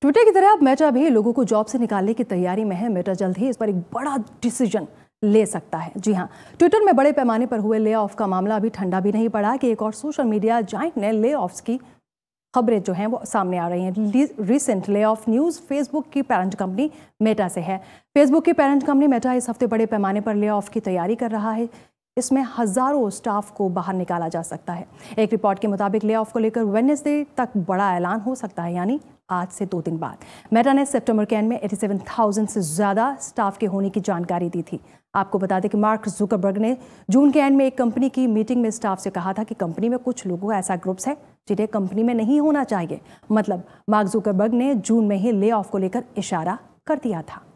Twitter की तरह अब मेटा भी लोगों को जॉब से निकालने की तैयारी में है मेटा जल्द ही इस पर एक बड़ा डिसीजन ले सकता है जी हाँ ट्विटर में बड़े पैमाने पर हुए ले ऑफ का मामला अभी ठंडा भी नहीं पड़ा कि एक और सोशल मीडिया जाइंट ने ले ऑफ्स की खबरें जो हैं वो सामने आ रही हैं recent layoff news Facebook की पेरेंट कंपनी मेटा से है फेसबुक की पेरेंट कंपनी मेटा इस हफ्ते बड़े पैमाने पर ले ऑफ की तैयारी कर रहा है इसमें हज़ारों स्टाफ को बाहर निकाला जा सकता है एक रिपोर्ट के मुताबिक ले ऑफ को लेकर वेनेसडे तक बड़ा ऐलान हो सकता है यानी आज से दो दिन बाद मेटा ने सेप्टेम्बर के एंड में 87,000 से ज़्यादा स्टाफ के होने की जानकारी दी थी आपको बता दें कि मार्क जुकरबर्ग ने जून के एंड में एक कंपनी की मीटिंग में स्टाफ से कहा था कि कंपनी में कुछ लोगों का ऐसा ग्रुप्स है जिन्हें कंपनी में नहीं होना चाहिए मतलब मार्क जुकरबर्ग ने जून में ही ले ऑफ को लेकर इशारा कर दिया था